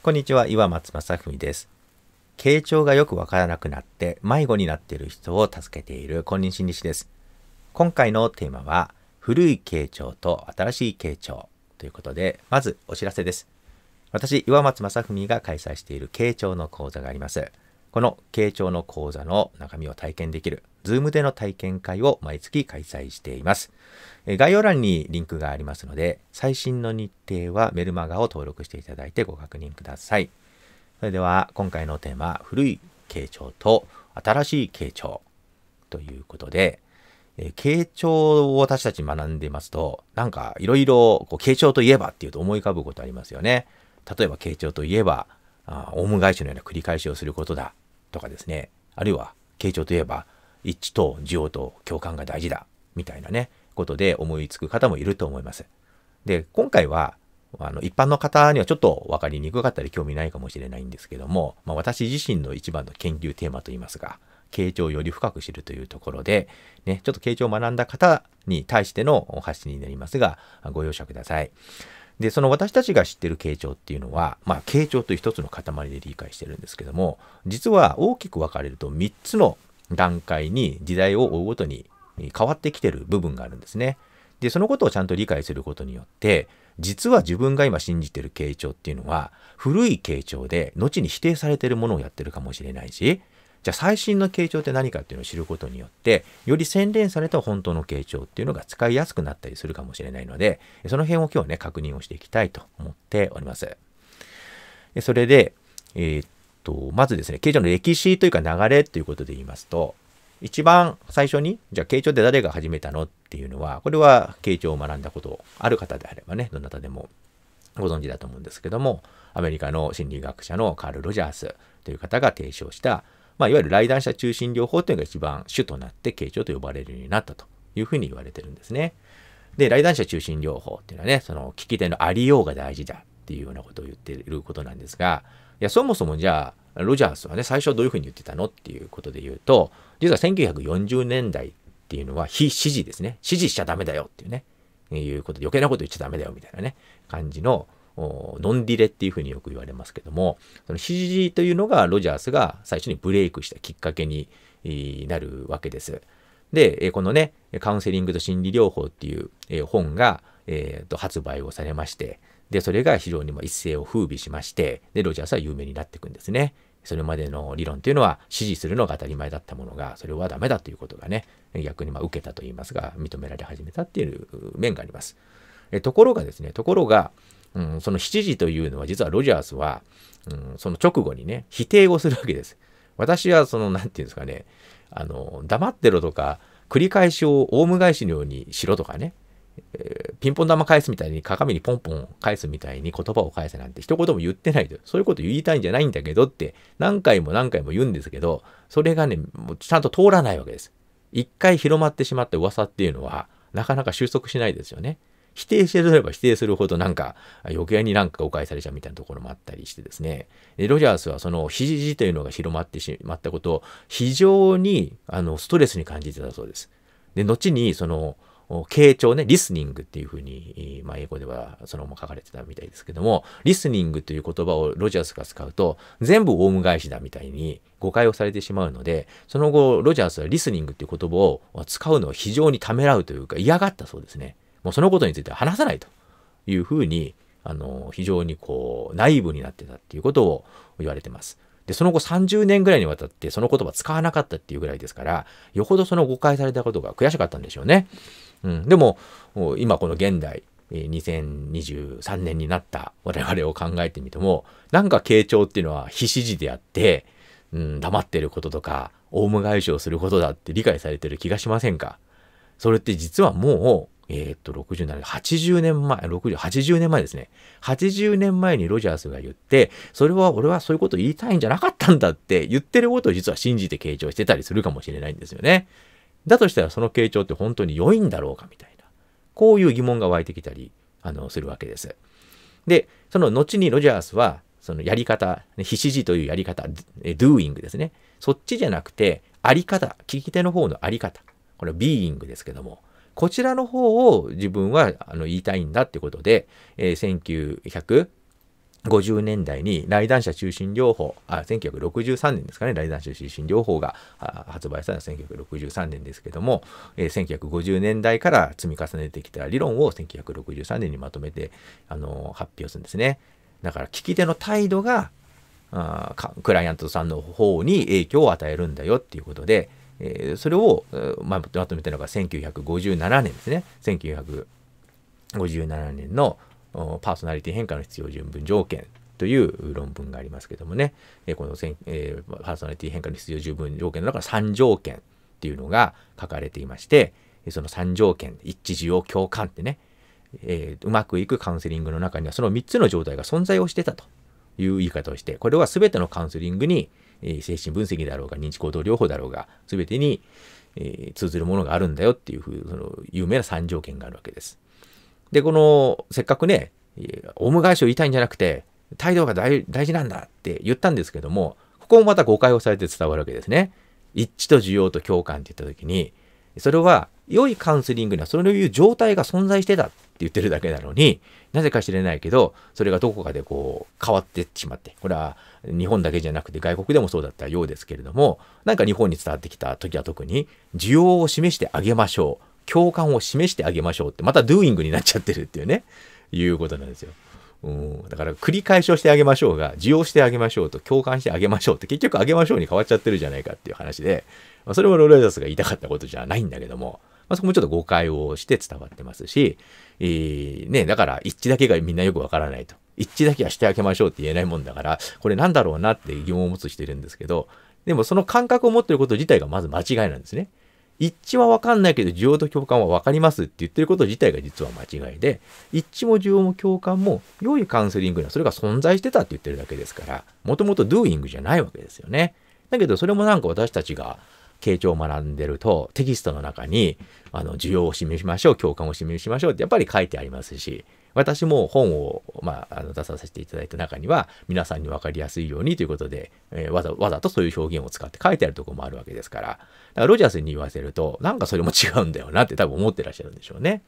こんにちは、岩松正文です。形状がよくわからなくなって迷子になっている人を助けている今日心理師です。今回のテーマは、古い形状と新しい形状ということで、まずお知らせです。私、岩松正文が開催している形状の講座があります。この形状の講座の中身を体験できる Zoom での体験会を毎月開催しています。概要欄にリンクがありますので、最新の日程はメルマガを登録していただいてご確認ください。それでは今回のテーマ、古い傾聴と新しい傾聴ということで、傾聴を私たち学んでいますと、なんかいろいろ傾聴といえばっていうと思い浮かぶことありますよね。例えば傾聴といえば、あオウム返しのような繰り返しをすることだとかですね、あるいは傾聴といえば一致と需要と共感が大事だみたいなねことで思いつく方もいると思います。で今回はあの一般の方にはちょっと分かりにくかったり興味ないかもしれないんですけども、まあ、私自身の一番の研究テーマといいますか傾聴をより深く知るというところで、ね、ちょっと傾聴を学んだ方に対しての発信になりますがご容赦ください。でその私たちが知ってる傾聴っていうのは、まあ、傾聴という一つの塊で理解してるんですけども実は大きく分かれると3つの段階に時代を追うごとに変わってきてる部分があるんですね。で、そのことをちゃんと理解することによって、実は自分が今信じてる傾聴っていうのは、古い傾聴で、後に否定されてるものをやってるかもしれないし、じゃあ最新の傾聴って何かっていうのを知ることによって、より洗練された本当の傾聴っていうのが使いやすくなったりするかもしれないので、その辺を今日ね、確認をしていきたいと思っております。それで、えー、っと、まずですね、慶長の歴史というか流れということで言いますと、一番最初に、じゃあ慶長で誰が始めたのっていうのは、これは慶長を学んだこと、ある方であればね、どなたでもご存知だと思うんですけども、アメリカの心理学者のカール・ロジャースという方が提唱した、まあ、いわゆる来談者中心療法というのが一番主となって慶長と呼ばれるようになったというふうに言われてるんですね。で、来談者中心療法っていうのはね、その聞き手のありようが大事だっていうようなことを言っていることなんですが、いや、そもそもじゃあ、ロジャースはね、最初はどういうふうに言ってたのっていうことで言うと、実は1940年代っていうのは非指示ですね。指示しちゃダメだよっていうね、いうことで余計なこと言っちゃダメだよみたいなね、感じのノンディレっていうふうによく言われますけども、その指示というのがロジャースが最初にブレイクしたきっかけになるわけです。で、このね、カウンセリングと心理療法っていう本が、えー、と発売をされまして、で、それが非常にま一世を風靡しまして、で、ロジャースは有名になっていくんですね。それまでの理論というのは支持するのが当たり前だったものが、それはダメだということがね、逆にま受けたと言いますが、認められ始めたっていう面があります。えところがですね、ところが、うん、その7時というのは実はロジャースは、うん、その直後にね、否定をするわけです。私はその、何て言うんですかね、あの、黙ってろとか、繰り返しをオウム返しのようにしろとかね、えピンポン玉返すみたいに鏡にポンポン返すみたいに言葉を返せなんて一言も言ってないと。そういうこと言いたいんじゃないんだけどって何回も何回も言うんですけど、それがね、もうちゃんと通らないわけです。一回広まってしまった噂っていうのは、なかなか収束しないですよね。否定してれば否定するほどなんか余計になんか誤解されちゃうみたいなところもあったりしてですね。ロジャースはその肘というのが広まってしまったことを非常にあのストレスに感じてたそうです。で、後にその傾聴ね、リスニングっていうふうに、まあ、英語ではそのまま書かれてたみたいですけども、リスニングという言葉をロジャースが使うと、全部オウム返しだみたいに誤解をされてしまうので、その後、ロジャースはリスニングっていう言葉を使うのを非常にためらうというか嫌がったそうですね。もうそのことについては話さないというふうに、あの、非常にこう、内部になってたっていうことを言われてます。で、その後30年ぐらいにわたってその言葉使わなかったっていうぐらいですから、よほどその誤解されたことが悔しかったんでしょうね。うん、でも今この現代2023年になった我々を考えてみてもなんか傾聴っていうのは非支持であって、うん、黙ってることとかオウム返しをすることだって理解されてる気がしませんかそれって実はもうえー、っと67 80年前60 80年前ですね80年前にロジャースが言ってそれは俺はそういうこと言いたいんじゃなかったんだって言ってることを実は信じて傾聴してたりするかもしれないんですよね。だとしたらその傾聴って本当に良いんだろうかみたいな、こういう疑問が湧いてきたりあのするわけです。で、その後にロジャースは、そのやり方、必死というやり方、ドゥーイングですね。そっちじゃなくて、あり方、聞き手の方のあり方、これはビーイングですけども、こちらの方を自分はあの言いたいんだってことで、えー、50年代に来断者中心療法あ、1963年ですかね、来断者中心療法が発売されたのは1963年ですけども、えー、1950年代から積み重ねてきた理論を1963年にまとめて、あのー、発表するんですね。だから聞き手の態度があクライアントさんの方に影響を与えるんだよっていうことで、えー、それを、ままとめたのが1957年ですね。1957年のパーソナリティ変化の必要十分条件という論文がありますけどもね、えこのえー、パーソナリティ変化の必要十分条件の中の3条件っていうのが書かれていまして、その3条件、一致需要共感ってね、えー、うまくいくカウンセリングの中にはその3つの状態が存在をしてたという言い方をして、これは全てのカウンセリングに、えー、精神分析だろうが認知行動療法だろうが、全てに、えー、通ずるものがあるんだよっていうふう、その有名な3条件があるわけです。で、この、せっかくね、オウム返しを言いたいんじゃなくて、態度が大事なんだって言ったんですけども、ここもまた誤解をされて伝わるわけですね。一致と需要と共感って言った時に、それは良いカウンセリングにはそういう状態が存在してたって言ってるだけなのに、なぜか知れないけど、それがどこかでこう変わってしまって、これは日本だけじゃなくて外国でもそうだったようですけれども、なんか日本に伝わってきた時は特に需要を示してあげましょう。共感を示してあげましょうって、また doing になっちゃってるっていうね、いうことなんですよ。うん、だから繰り返しをしてあげましょうが、受容してあげましょうと、共感してあげましょうって、結局あげましょうに変わっちゃってるじゃないかっていう話で、まあ、それもロレザスが言いたかったことじゃないんだけども、まあ、そこもちょっと誤解をして伝わってますし、えー、ね、だから一致だけがみんなよくわからないと。一致だけはしてあげましょうって言えないもんだから、これなんだろうなって疑問を持つしてるんですけど、でもその感覚を持ってること自体がまず間違いなんですね。一致はわかんないけど、需要と共感はわかりますって言ってること自体が実は間違いで、一致も需要も共感も、良いカウンセリングにはそれが存在してたって言ってるだけですから、もともと doing じゃないわけですよね。だけど、それもなんか私たちが、傾聴を学んでると、テキストの中に、あの、需要を示しましょう、共感を示しましょうってやっぱり書いてありますし、私も本を、まあ、あの出させていただいた中には、皆さんに分かりやすいようにということで、えー、わざわざとそういう表現を使って書いてあるとこもあるわけですから、だからロジャースに言わせると、なんかそれも違うんだよなって多分思ってらっしゃるんでしょうね。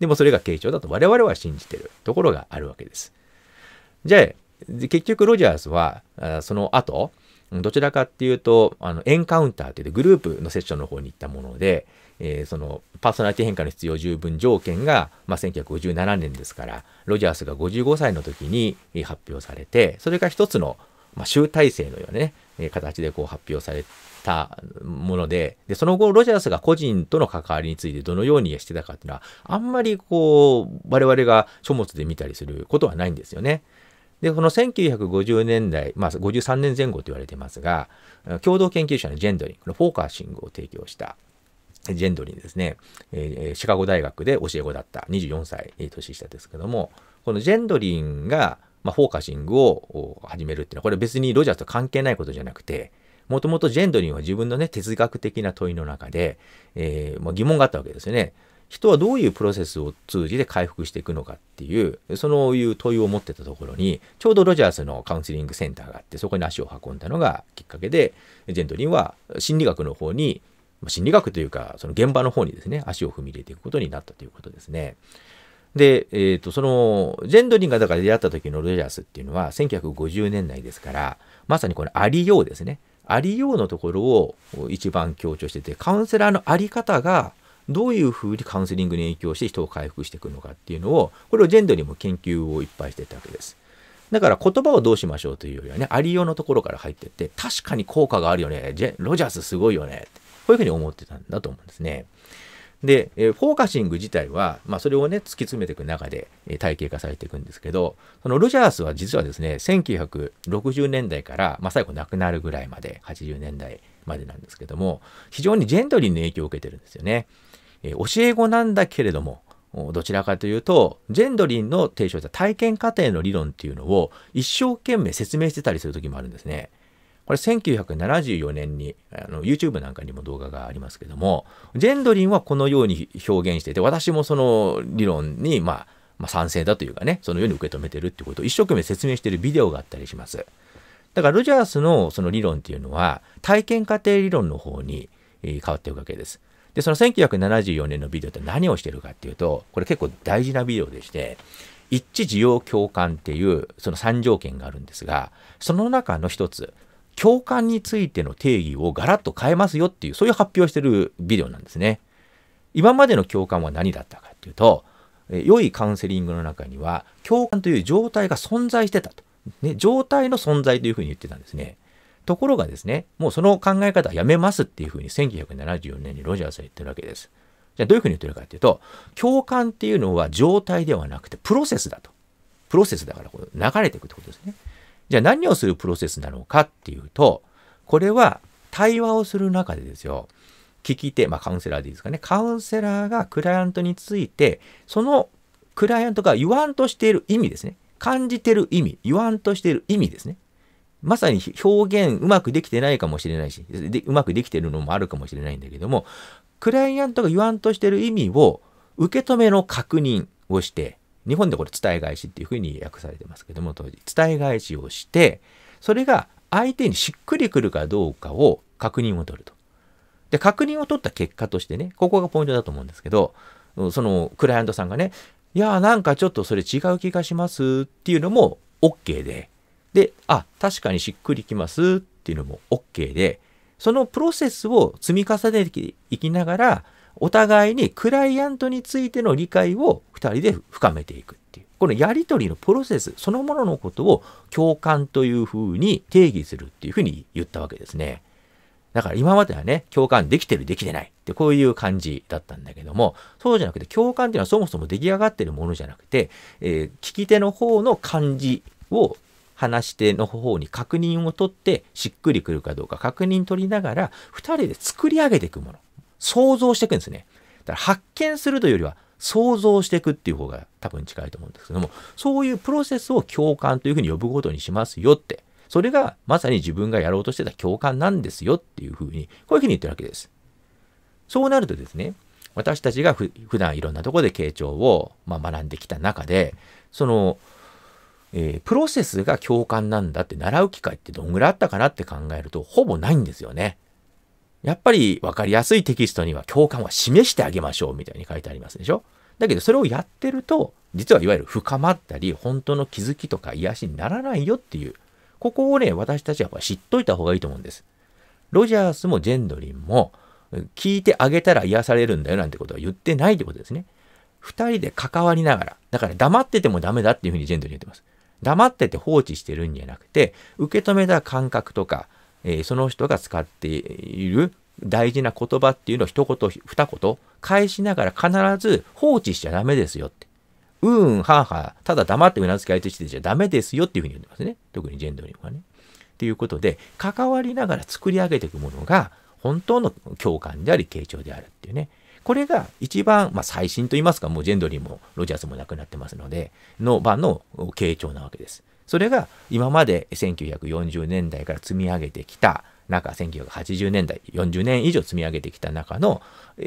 でもそれが傾聴だと我々は信じてるところがあるわけです。じゃあ、結局ロジャースは、あその後、どちらかっていうと、あのエンカウンターというグループのセッションの方に行ったもので、えー、そのパーソナリティ変化の必要十分条件が、まあ、1957年ですからロジャースが55歳の時に発表されてそれが一つの、まあ、集大成のようなね形でこう発表されたものででその後ロジャースが個人との関わりについてどのようにしてたかっていうのはあんまりこう我々が書物で見たりすることはないんですよね。で、この1950年代、まあ53年前後と言われてますが、共同研究者のジェンドリン、このフォーカーシングを提供したジェンドリーですね、えー、シカゴ大学で教え子だった24歳、えー、年下ですけども、このジェンドリンが、まあ、フォーカシングを始めるっていうのは、これ別にロジャーと関係ないことじゃなくて、もともとジェンドリンは自分のね、哲学的な問いの中で、えー、まあ、疑問があったわけですよね。人はどういうプロセスを通じて回復していくのかっていう、そういう問いを持ってたところに、ちょうどロジャースのカウンセリングセンターがあって、そこに足を運んだのがきっかけで、ジェンドリンは心理学の方に心理学というか、その現場の方にですね、足を踏み入れていくことになったということですね。で、えっ、ー、と、その、ジェンドリンがだから出会った時のロジャースっていうのは、1950年代ですから、まさにこのありようですね。ありようのところを一番強調してて、カウンセラーのあり方が、どういうふうにカウンセリングに影響して人を回復していくのかっていうのを、これをジェンドリンも研究をいっぱいしてたわけです。だから言葉をどうしましょうというよりはね、ありようのところから入ってって、確かに効果があるよね。ジェロジャースすごいよね。こういうふうに思ってたんだと思うんですね。で、えフォーカシング自体は、まあ、それをね、突き詰めていく中で、え体系化されていくんですけど、そのロジャースは実はですね、1960年代から、まあ、最後亡くなるぐらいまで、80年代までなんですけども、非常にジェントリーの影響を受けてるんですよね。え教え子なんだけれども、どちらかというと、ジェンドリンの提唱した体験過程の理論っていうのを一生懸命説明してたりする時もあるんですね。これ1974年にあの YouTube なんかにも動画がありますけども、ジェンドリンはこのように表現してて、私もその理論に、まあ、まあ、賛成だというかね、そのように受け止めてるってことを一生懸命説明してるビデオがあったりします。だからロジャースのその理論っていうのは体験過程理論の方に変わっていくわけです。で、その1974年のビデオって何をしてるかっていうと、これ結構大事なビデオでして、一致需要共感っていうその3条件があるんですが、その中の一つ、共感についての定義をガラッと変えますよっていう、そういう発表してるビデオなんですね。今までの共感は何だったかっていうと、良いカウンセリングの中には、共感という状態が存在してたと。ね、状態の存在というふうに言ってたんですね。ところがですね、もうその考え方はやめますっていうふうに1974年にロジャースは言ってるわけです。じゃあどういうふうに言ってるかっていうと、共感っていうのは状態ではなくてプロセスだと。プロセスだからこう流れていくってことですね。じゃあ何をするプロセスなのかっていうと、これは対話をする中でですよ、聞き手、まあカウンセラーでいいですかね、カウンセラーがクライアントについて、そのクライアントが言わんとしている意味ですね。感じてる意味、言わんとしている意味ですね。まさに表現うまくできてないかもしれないしで、うまくできてるのもあるかもしれないんだけども、クライアントが言わんとしてる意味を受け止めの確認をして、日本でこれ伝え返しっていうふうに訳されてますけども、当時、伝え返しをして、それが相手にしっくりくるかどうかを確認を取ると。で、確認を取った結果としてね、ここがポイントだと思うんですけど、そのクライアントさんがね、いやーなんかちょっとそれ違う気がしますっていうのも OK で、で、あ、確かにしっくりきますっていうのも OK で、そのプロセスを積み重ねていきながら、お互いにクライアントについての理解を2人で深めていくっていう。このやり取りのプロセスそのもののことを共感というふうに定義するっていうふうに言ったわけですね。だから今まではね、共感できてるできてないってこういう感じだったんだけども、そうじゃなくて共感っていうのはそもそも出来上がってるものじゃなくて、えー、聞き手の方の感じを話し手の方に確認を取ってしっくりくるかどうか確認取りながら2人で作り上げていくもの想像していくんですねだから発見するというよりは想像していくっていう方が多分近いと思うんですけどもそういうプロセスを共感というふうに呼ぶことにしますよってそれがまさに自分がやろうとしてた共感なんですよっていうふうにこういうふうに言ってるわけですそうなるとですね私たちが普段いろんなところで傾聴をま学んできた中でそのえー、プロセスが共感なんだって習う機会ってどんぐらいあったかなって考えるとほぼないんですよね。やっぱり分かりやすいテキストには共感は示してあげましょうみたいに書いてありますでしょだけどそれをやってると実はいわゆる深まったり本当の気づきとか癒しにならないよっていうここをね私たちは知っといた方がいいと思うんです。ロジャースもジェンドリンも聞いてあげたら癒されるんだよなんてことは言ってないってことですね。2人で関わりながらだから黙っててもダメだっていうふうにジェンドリン言ってます。黙ってて放置してるんじゃなくて、受け止めた感覚とか、えー、その人が使っている大事な言葉っていうのを一言二言返しながら必ず放置しちゃダメですよって。うんうん、はんはただ黙ってうなずき相手してちゃダメですよっていうふうに言ってますね。特にジェンドリンはね。ということで、関わりながら作り上げていくものが、本当の共感であり、傾聴であるっていうね。これが一番、まあ、最新といいますか、もうジェンドリーもロジャースもなくなってますので、の場の傾聴なわけです。それが今まで1940年代から積み上げてきた中、1980年代、40年以上積み上げてきた中の、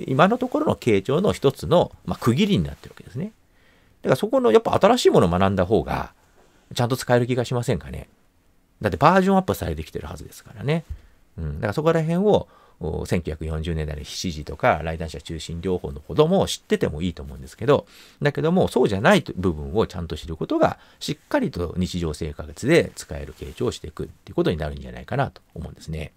今のところの傾聴の一つの、まあ、区切りになってるわけですね。だからそこのやっぱ新しいものを学んだ方が、ちゃんと使える気がしませんかね。だってバージョンアップされてきてるはずですからね。うん。だからそこら辺を1940年代の7時とか、来談者中心療法のことも知っててもいいと思うんですけど、だけども、そうじゃない部分をちゃんと知ることが、しっかりと日常生活で使える傾聴をしていくっていうことになるんじゃないかなと思うんですね。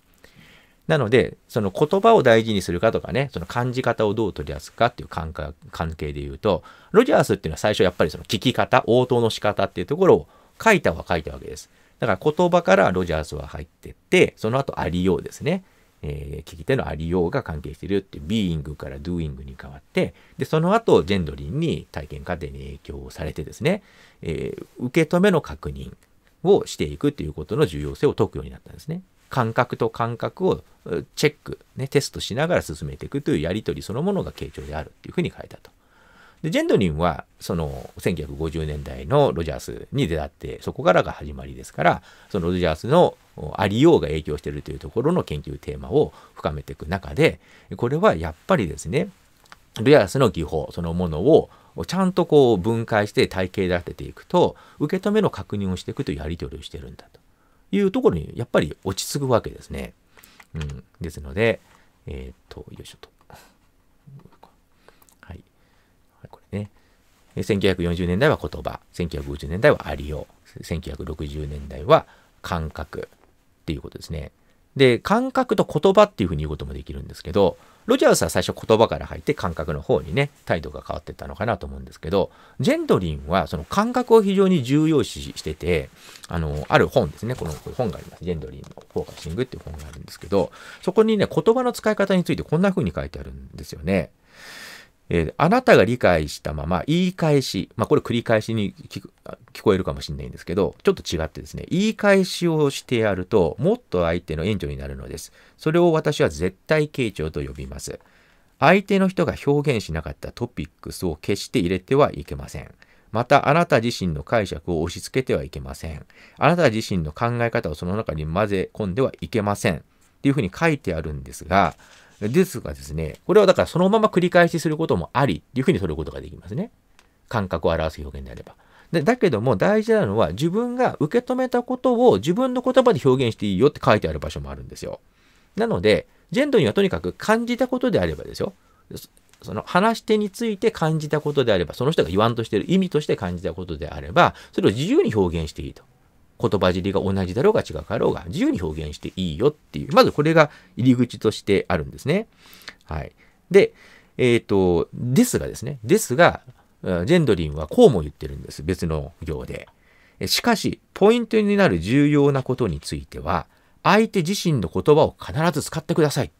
なので、その言葉を大事にするかとかね、その感じ方をどう取り出すかっていう関関係で言うと、ロジャースっていうのは最初やっぱりその聞き方、応答の仕方っていうところを書いたは書いたわけです。だから言葉からロジャースは入ってって、その後ありようですね。えー、聞き手のありようが関係してるよっていう、ビーイングからドゥーイングに変わって、で、その後、ジェンドリンに体験過程に影響をされてですね、えー、受け止めの確認をしていくっていうことの重要性を解くようになったんですね。感覚と感覚をチェック、ね、テストしながら進めていくというやり取りそのものが傾聴であるっていうふうに書いたと。で、ジェンドリンは、その、1950年代のロジャースに出会って、そこからが始まりですから、そのロジャースのありようが影響しているというところの研究テーマを深めていく中で、これはやっぱりですね、ロジャースの技法そのものをちゃんとこう分解して体系立てていくと、受け止めの確認をしていくというやり取りをしているんだというところに、やっぱり落ち着くわけですね。うん。ですので、えー、っと、よいしょと。ね。1940年代は言葉、1950年代はありよう、1960年代は感覚っていうことですね。で、感覚と言葉っていうふうに言うこともできるんですけど、ロジャースは最初言葉から入って感覚の方にね、態度が変わってったのかなと思うんですけど、ジェンドリンはその感覚を非常に重要視してて、あの、ある本ですね、この本があります。ジェンドリンのフォーカシングっていう本があるんですけど、そこにね、言葉の使い方についてこんな風に書いてあるんですよね。えー、あなたが理解したまま言い返し、まあ、これ繰り返しに聞こえるかもしれないんですけど、ちょっと違ってですね、言い返しをしてやると、もっと相手の援助になるのです。それを私は絶対傾聴と呼びます。相手の人が表現しなかったトピックスを決して入れてはいけません。また、あなた自身の解釈を押し付けてはいけません。あなた自身の考え方をその中に混ぜ込んではいけません。っていうふうに書いてあるんですが、ですがですね、これはだからそのまま繰り返しすることもありっていうふうに取ることができますね。感覚を表す表現であれば。でだけども大事なのは自分が受け止めたことを自分の言葉で表現していいよって書いてある場所もあるんですよ。なので、ジェンドにはとにかく感じたことであればですよ。その話し手について感じたことであれば、その人が言わんとしている意味として感じたことであれば、それを自由に表現していいと。言葉尻が同じだろうが違うかろうが、自由に表現していいよっていう、まずこれが入り口としてあるんですね。はい。で、えっ、ー、と、ですがですね、ですが、ジェンドリンはこうも言ってるんです。別の行で。しかし、ポイントになる重要なことについては、相手自身の言葉を必ず使ってください。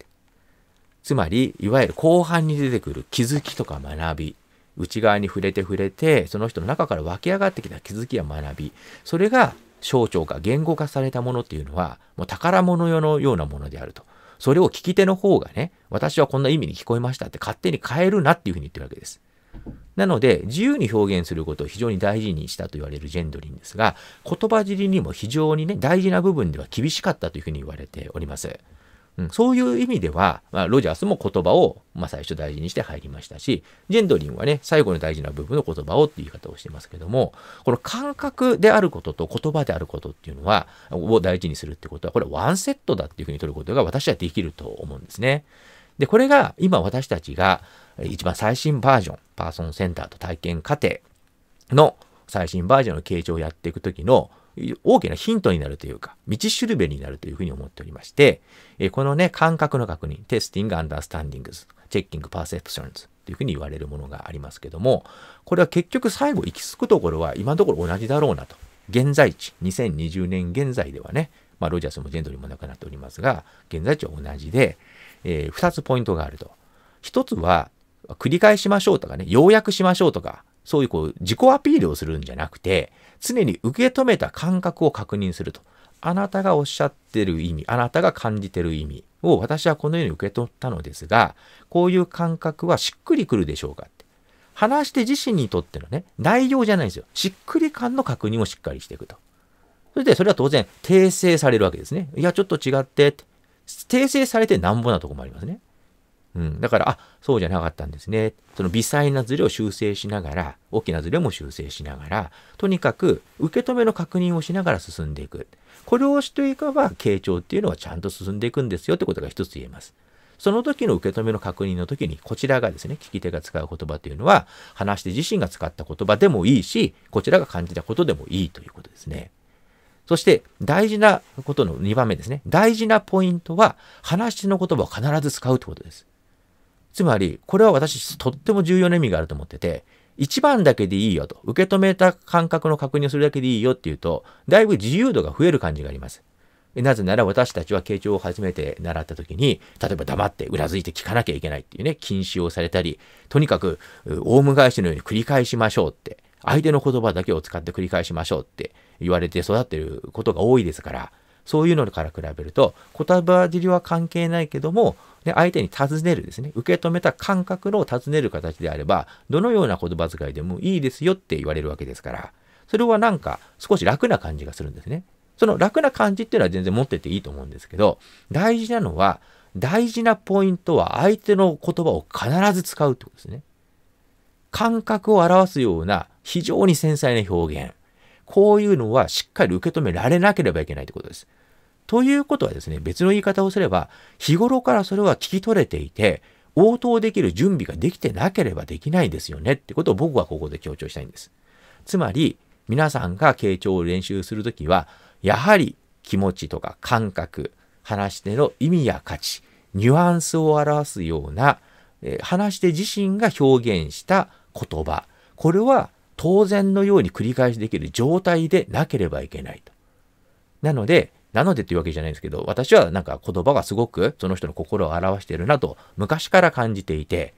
つまり、いわゆる後半に出てくる気づきとか学び、内側に触れて触れて、その人の中から湧き上がってきた気づきや学び、それが省庁が言語化されたものっていうのは、もう宝物用のようなものであると。それを聞き手の方がね、私はこんな意味に聞こえましたって勝手に変えるなっていうふうに言ってるわけです。なので、自由に表現することを非常に大事にしたと言われるジェンドリンですが、言葉尻にも非常にね、大事な部分では厳しかったというふうに言われております。うん、そういう意味では、まあ、ロジャースも言葉を、まあ、最初大事にして入りましたし、ジェンドリンはね、最後の大事な部分の言葉をっていう言い方をしてますけども、この感覚であることと言葉であることっていうのは、を大事にするってことは、これワンセットだっていうふうに取ることが私はできると思うんですね。で、これが今私たちが一番最新バージョン、パーソンセンターと体験過程の最新バージョンの形状をやっていくときの大きなヒントになるというか、道しるべになるというふうに思っておりまして、このね、感覚の確認、テスティング、アンダースタンディングズ、チェッキング、パーセプションズというふうに言われるものがありますけども、これは結局最後行き着くところは今のところ同じだろうなと。現在地、2020年現在ではね、まあ、ロジャースもジェンドリーもなくなっておりますが、現在地は同じで、えー、2つポイントがあると。1つは、繰り返しましょうとかね、要約しましょうとか、そういうこう、自己アピールをするんじゃなくて、常に受け止めた感覚を確認すると。あなたがおっしゃってる意味、あなたが感じてる意味を私はこのように受け取ったのですが、こういう感覚はしっくりくるでしょうかって。話して自身にとってのね、内容じゃないんですよ。しっくり感の確認をしっかりしていくと。それで、それは当然、訂正されるわけですね。いや、ちょっと違って、訂正されてなんぼなとこもありますね。うん、だから、あ、そうじゃなかったんですね。その微細なズレを修正しながら、大きなズレも修正しながら、とにかく受け止めの確認をしながら進んでいく。これをしていけば、傾聴っていうのはちゃんと進んでいくんですよってことが一つ言えます。その時の受け止めの確認の時に、こちらがですね、聞き手が使う言葉というのは、話して自身が使った言葉でもいいし、こちらが感じたことでもいいということですね。そして大事なことの2番目ですね。大事なポイントは、話の言葉を必ず使うということです。つまり、これは私、とっても重要な意味があると思ってて、1番だけでいいよと、受け止めた感覚の確認をするだけでいいよっていうと、だいぶ自由度が増える感じがあります。なぜなら私たちは傾聴を初めて習った時に、例えば黙ってうなずいて聞かなきゃいけないっていうね、禁止をされたり、とにかく、オウム返しのように繰り返しましょうって、相手の言葉だけを使って繰り返しましょうって言われて育ってることが多いですから、そういうのから比べると、言葉尻は関係ないけども、で相手に尋ねるですね、受け止めた感覚の尋ねる形であれば、どのような言葉遣いでもいいですよって言われるわけですから、それはなんか少し楽な感じがするんですね。その楽な感じっていうのは全然持ってていいと思うんですけど、大事なのは、大事なポイントは相手の言葉を必ず使うってことですね。感覚を表すような非常に繊細な表現。こういうのはしっかり受け止められなければいけないってことです。ということはですね、別の言い方をすれば、日頃からそれは聞き取れていて、応答できる準備ができてなければできないですよねってことを僕はここで強調したいんです。つまり、皆さんが傾聴を練習するときは、やはり気持ちとか感覚、話し手の意味や価値、ニュアンスを表すような、え話して自身が表現した言葉、これは当然のように繰り返しできる状態でなければいけないと。なので、なのでっていうわけじゃないんですけど、私はなんか言葉がすごくその人の心を表しているなと昔から感じていて、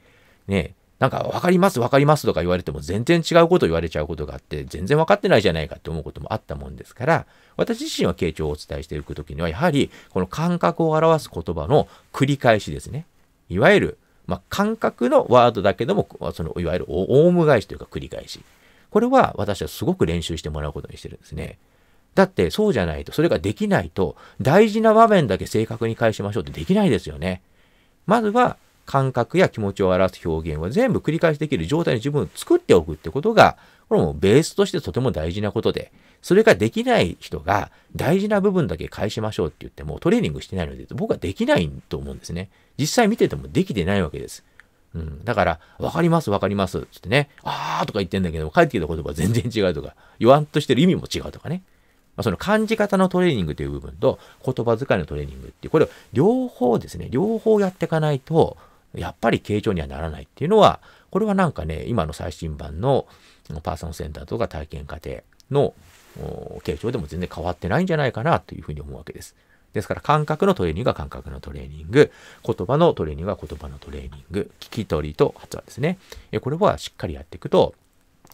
ね、なんかわかりますわかりますとか言われても全然違うこと言われちゃうことがあって全然わかってないじゃないかって思うこともあったもんですから私自身は傾聴をお伝えしていくときにはやはりこの感覚を表す言葉の繰り返しですねいわゆる、まあ、感覚のワードだけどもそのいわゆるオウム返しというか繰り返しこれは私はすごく練習してもらうことにしてるんですね。だってそうじゃないと、それができないと、大事な場面だけ正確に返しましょうってできないですよね。まずは感覚や気持ちを表す表現を全部繰り返しできる状態に自分を作っておくってことが、これもベースとしてとても大事なことで、それができない人が大事な部分だけ返しましょうって言ってもトレーニングしてないので僕はできないと思うんですね。実際見ててもできてないわけです。うん、だから、わかります、わかります、ってね、あーとか言ってんだけど、帰ってきた言葉全然違うとか、言わんとしてる意味も違うとかね。まその感じ方のトレーニングという部分と言葉遣いのトレーニングっていう、これを両方ですね、両方やっていかないと、やっぱり傾聴にはならないっていうのは、これはなんかね、今の最新版のパーソンセンターとか体験過程の傾聴でも全然変わってないんじゃないかなというふうに思うわけです。ですから感覚のトレーニングが感覚のトレーニング、言葉のトレーニングは言葉のトレーニング、聞き取りと発話ですね。これはしっかりやっていくと、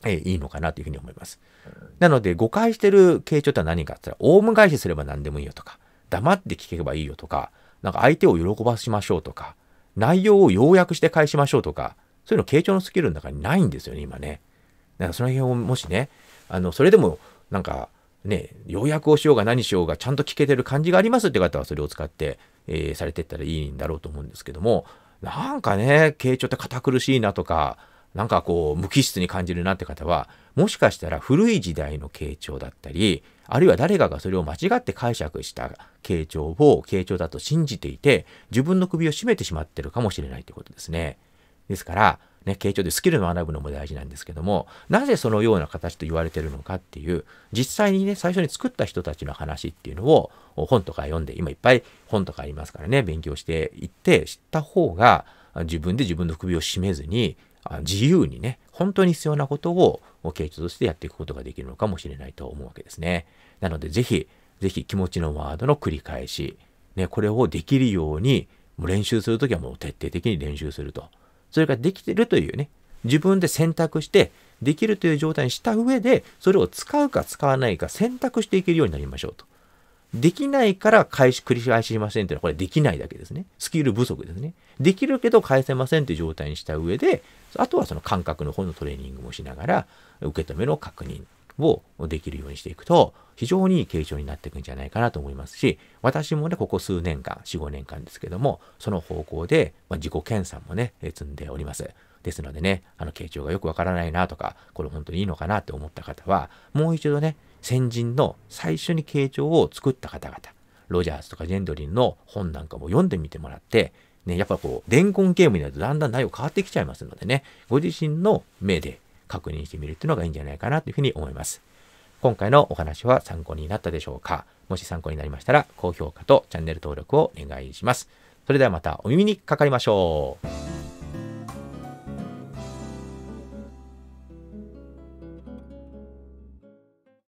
えー、いいのかなというふうに思います。なので、誤解してる傾聴とは何かって言ったら、オウム返しすれば何でもいいよとか、黙って聞けばいいよとか、なんか相手を喜ばしましょうとか、内容を要約して返しましょうとか、そういうの傾聴のスキルの中にないんですよね、今ね。だからその辺をもしね、あの、それでも、なんか、ね、要約をしようが何しようがちゃんと聞けてる感じがありますって方はそれを使って、えー、されてったらいいんだろうと思うんですけども、なんかね、傾聴って堅苦しいなとか、なんかこう無機質に感じるなって方はもしかしたら古い時代の傾聴だったりあるいは誰かがそれを間違って解釈した傾聴を傾聴だと信じていて自分の首を絞めてしまってるかもしれないということですね。ですからね、傾聴でスキルを学ぶのも大事なんですけども、なぜそのような形と言われてるのかっていう、実際にね、最初に作った人たちの話っていうのを本とか読んで、今いっぱい本とかありますからね、勉強していって知った方が、自分で自分の首を絞めずに、自由にね、本当に必要なことを形験としてやっていくことができるのかもしれないと思うわけですね。なので、ぜひ、ぜひ気持ちのワードの繰り返し、ね、これをできるように、もう練習するときはもう徹底的に練習すると。それができてるというね、自分で選択して、できるという状態にした上で、それを使うか使わないか選択していけるようになりましょうと。できないから返し、繰り返しませんっていうのは、これできないだけですね。スキル不足ですね。できるけど返せませんっていう状態にした上で、あとはその感覚の方のトレーニングもしながら、受け止めの確認をできるようにしていくと、非常にいいになっていくんじゃないかなと思いますし、私もね、ここ数年間、4、5年間ですけども、その方向で、まあ、自己検査もね、積んでおります。ですのでね、あの、傾聴がよくわからないなとか、これ本当にいいのかなって思った方は、もう一度ね、先人の最初に慶長を作った方々、ロジャースとかジェンドリンの本なんかも読んでみてもらって、ね、やっぱこう、伝言ゲームになるとだんだん内容変わってきちゃいますのでね、ご自身の目で確認してみるっていうのがいいんじゃないかなというふうに思います。今回のお話は参考になったでしょうかもし参考になりましたら、高評価とチャンネル登録をお願いします。それではまたお耳にかかりましょう。